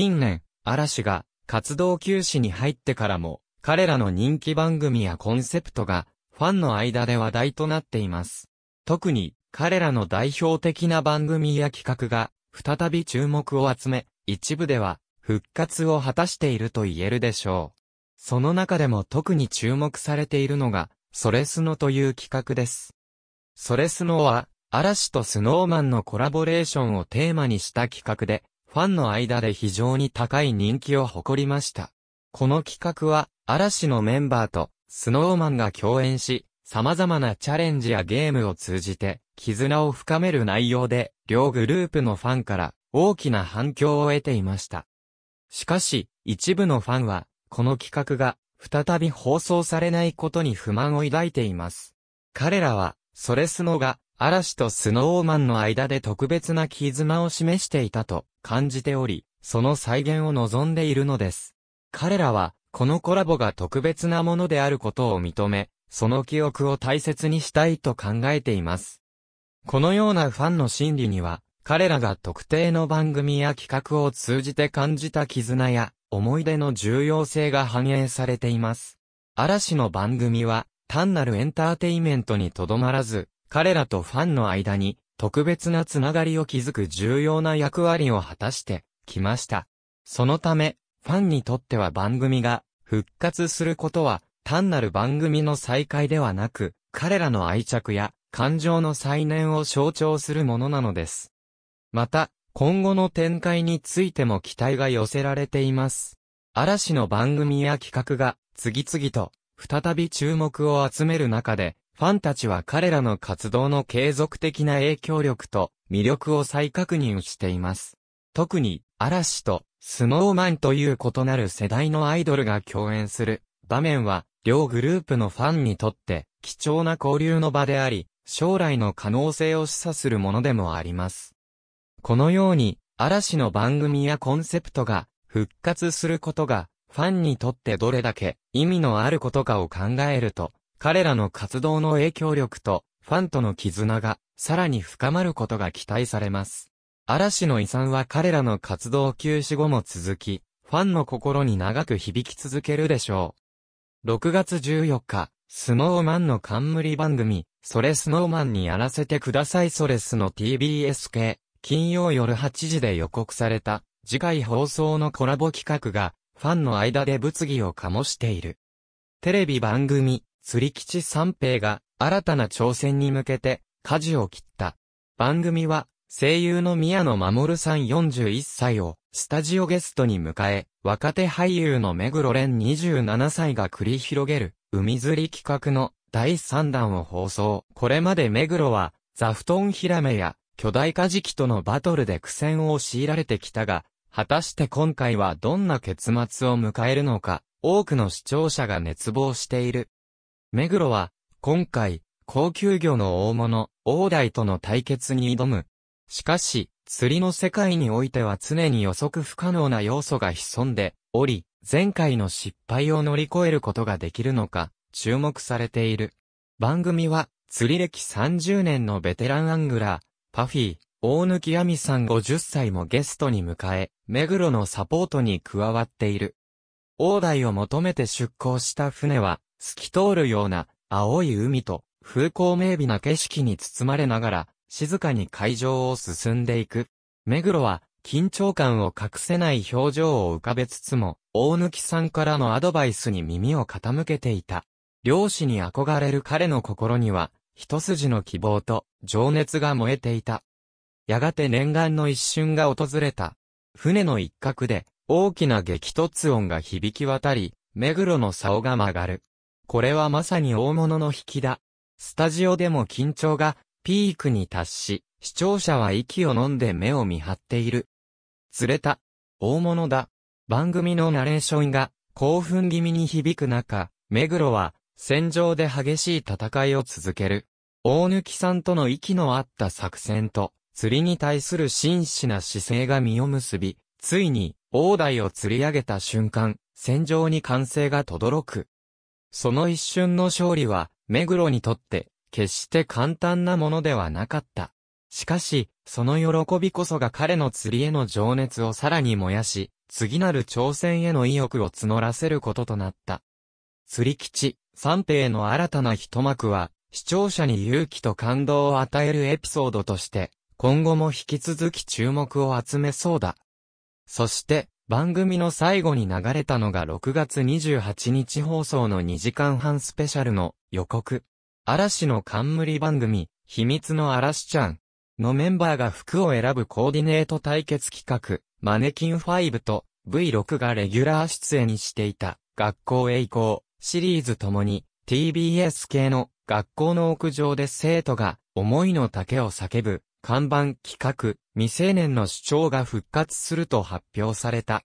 近年、嵐が活動休止に入ってからも、彼らの人気番組やコンセプトが、ファンの間で話題となっています。特に、彼らの代表的な番組や企画が、再び注目を集め、一部では、復活を果たしていると言えるでしょう。その中でも特に注目されているのが、ソレスノという企画です。ソレスノは、嵐とスノーマンのコラボレーションをテーマにした企画で、ファンの間で非常に高い人気を誇りました。この企画は、嵐のメンバーと、スノーマンが共演し、様々なチャレンジやゲームを通じて、絆を深める内容で、両グループのファンから大きな反響を得ていました。しかし、一部のファンは、この企画が、再び放送されないことに不満を抱いています。彼らは、それスノが、嵐とスノーマンの間で特別な絆を示していたと感じており、その再現を望んでいるのです。彼らは、このコラボが特別なものであることを認め、その記憶を大切にしたいと考えています。このようなファンの心理には、彼らが特定の番組や企画を通じて感じた絆や思い出の重要性が反映されています。嵐の番組は単なるエンターテイメントにとどまらず、彼らとファンの間に特別なつながりを築く重要な役割を果たしてきました。そのため、ファンにとっては番組が復活することは単なる番組の再開ではなく、彼らの愛着や感情の再燃を象徴するものなのです。また、今後の展開についても期待が寄せられています。嵐の番組や企画が次々と再び注目を集める中で、ファンたちは彼らの活動の継続的な影響力と魅力を再確認しています。特に、嵐と、スノーマンという異なる世代のアイドルが共演する場面は、両グループのファンにとって貴重な交流の場であり、将来の可能性を示唆するものでもあります。このように、嵐の番組やコンセプトが復活することが、ファンにとってどれだけ意味のあることかを考えると、彼らの活動の影響力と、ファンとの絆が、さらに深まることが期待されます。嵐の遺産は彼らの活動休止後も続き、ファンの心に長く響き続けるでしょう。6月14日、スノーマンの冠番組、それスノーマンにやらせてくださいそれスの TBS 系、金曜夜8時で予告された、次回放送のコラボ企画が、ファンの間で物議を醸している。テレビ番組、釣吉三平が新たな挑戦に向けて舵を切った。番組は声優の宮野守さん41歳をスタジオゲストに迎え、若手俳優の目黒蓮27歳が繰り広げる海釣り企画の第3弾を放送。これまで目黒はザフトンヒラメや巨大カジキとのバトルで苦戦を強いられてきたが、果たして今回はどんな結末を迎えるのか、多くの視聴者が熱望している。目黒は、今回、高級魚の大物、大台との対決に挑む。しかし、釣りの世界においては常に予測不可能な要素が潜んでおり、前回の失敗を乗り越えることができるのか、注目されている。番組は、釣り歴30年のベテランアングラー、パフィー、大貫亜美さん50歳もゲストに迎え、目黒のサポートに加わっている。大台を求めて出港した船は、透き通るような青い海と風光明媚な景色に包まれながら静かに会場を進んでいく。目黒は緊張感を隠せない表情を浮かべつつも大貫さんからのアドバイスに耳を傾けていた。漁師に憧れる彼の心には一筋の希望と情熱が燃えていた。やがて念願の一瞬が訪れた。船の一角で大きな激突音が響き渡り、目黒の竿が曲がる。これはまさに大物の引きだ。スタジオでも緊張がピークに達し、視聴者は息を飲んで目を見張っている。釣れた。大物だ。番組のナレーションが興奮気味に響く中、目黒は戦場で激しい戦いを続ける。大貫さんとの息の合った作戦と、釣りに対する真摯な姿勢が実を結び、ついに、大台を釣り上げた瞬間、戦場に歓声が轟く。その一瞬の勝利は、目黒にとって、決して簡単なものではなかった。しかし、その喜びこそが彼の釣りへの情熱をさらに燃やし、次なる挑戦への意欲を募らせることとなった。釣り基地、三平の新たな一幕は、視聴者に勇気と感動を与えるエピソードとして、今後も引き続き注目を集めそうだ。そして、番組の最後に流れたのが6月28日放送の2時間半スペシャルの予告。嵐の冠番組、秘密の嵐ちゃんのメンバーが服を選ぶコーディネート対決企画、マネキン5と V6 がレギュラー出演していた学校へ行こうシリーズともに TBS 系の学校の屋上で生徒が思いの丈を叫ぶ看板企画、未成年の主張が復活すると発表された。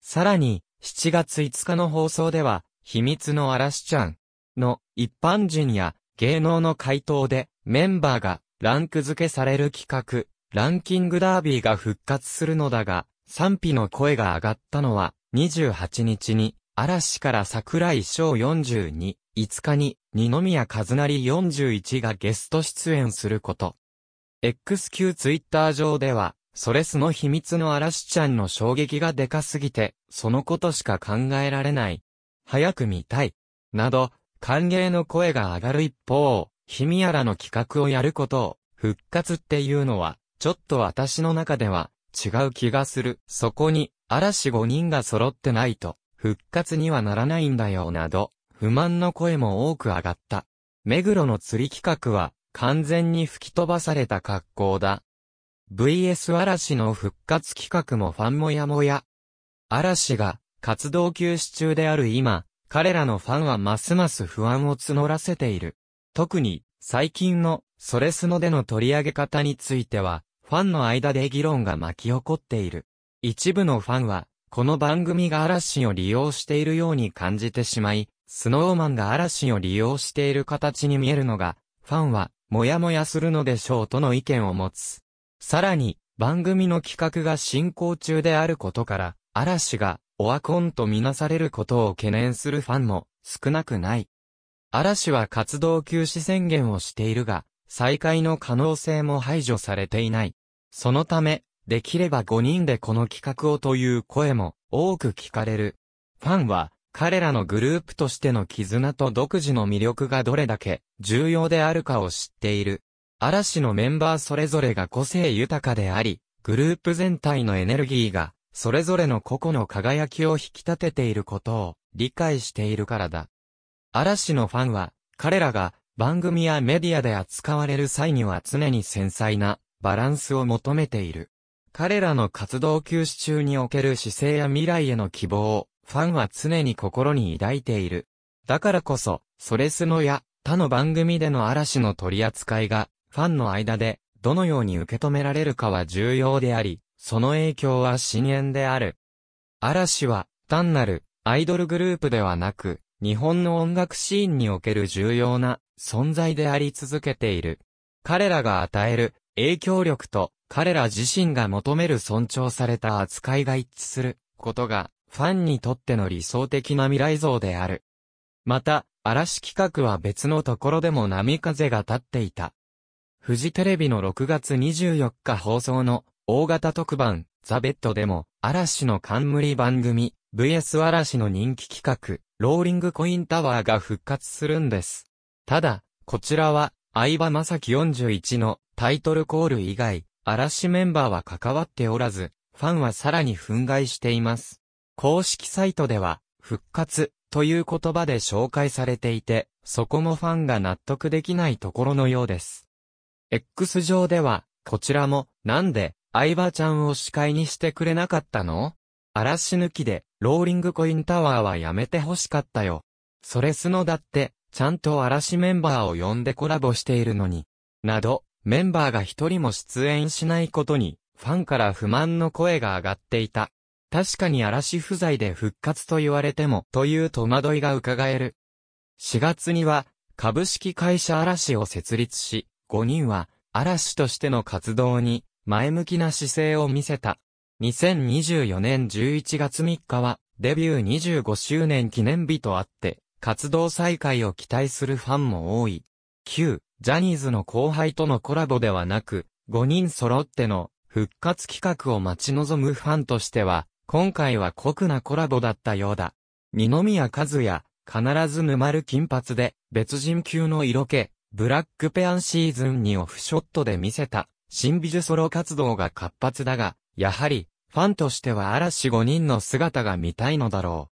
さらに、7月5日の放送では、秘密の嵐ちゃんの一般人や芸能の回答でメンバーがランク付けされる企画、ランキングダービーが復活するのだが、賛否の声が上がったのは、28日に、嵐から桜井翔42、5日に、二宮和也41がゲスト出演すること。XQ ツイッター上では、ソレスの秘密の嵐ちゃんの衝撃がでかすぎて、そのことしか考えられない。早く見たい。など、歓迎の声が上がる一方、ひみやらの企画をやることを、復活っていうのは、ちょっと私の中では、違う気がする。そこに、嵐5人が揃ってないと、復活にはならないんだよなど、不満の声も多く上がった。目黒の釣り企画は、完全に吹き飛ばされた格好だ。VS 嵐の復活企画もファンもやもや。嵐が活動休止中である今、彼らのファンはますます不安を募らせている。特に最近のソレスノでの取り上げ方については、ファンの間で議論が巻き起こっている。一部のファンは、この番組が嵐を利用しているように感じてしまい、スノーマンが嵐を利用している形に見えるのが、ファンはもやもやするのでしょうとの意見を持つ。さらに、番組の企画が進行中であることから、嵐が、オワコンとみなされることを懸念するファンも少なくない。嵐は活動休止宣言をしているが、再開の可能性も排除されていない。そのため、できれば5人でこの企画をという声も多く聞かれる。ファンは彼らのグループとしての絆と独自の魅力がどれだけ重要であるかを知っている。嵐のメンバーそれぞれが個性豊かであり、グループ全体のエネルギーが、それぞれの個々の輝きを引き立てていることを理解しているからだ。嵐のファンは、彼らが番組やメディアで扱われる際には常に繊細なバランスを求めている。彼らの活動休止中における姿勢や未来への希望、ファンは常に心に抱いている。だからこそ、それスノや他の番組での嵐の取り扱いが、ファンの間で、どのように受け止められるかは重要であり、その影響は深遠である。嵐は、単なる、アイドルグループではなく、日本の音楽シーンにおける重要な存在であり続けている。彼らが与える影響力と彼ら自身が求める尊重された扱いが一致することがファンにとっての理想的な未来像である。また、嵐企画は別のところでも波風が立っていた。フジテレビの6月24日放送の大型特番ザ・ベッドでも嵐の冠番組 VS 嵐の人気企画ローリングコインタワーが復活するんです。ただ、こちらは相葉正樹41のタイトルコール以外嵐メンバーは関わっておらずファンはさらに憤慨しています。公式サイトでは、復活という言葉で紹介されていて、そこもファンが納得できないところのようです。X 上では、こちらも、なんで、相葉ちゃんを司会にしてくれなかったの嵐抜きで、ローリングコインタワーはやめてほしかったよ。それすのだって、ちゃんと嵐メンバーを呼んでコラボしているのに。など、メンバーが一人も出演しないことに、ファンから不満の声が上がっていた。確かに嵐不在で復活と言われても、という戸惑いが伺える。4月には、株式会社嵐を設立し、5人は、嵐としての活動に、前向きな姿勢を見せた。2024年11月3日は、デビュー25周年記念日とあって、活動再開を期待するファンも多い。9、ジャニーズの後輩とのコラボではなく、5人揃っての復活企画を待ち望むファンとしては、今回は酷なコラボだったようだ。二宮和也、必ず沼る金髪で、別人級の色気、ブラックペアンシーズン2オフショットで見せた、新美女ソロ活動が活発だが、やはり、ファンとしては嵐5人の姿が見たいのだろう。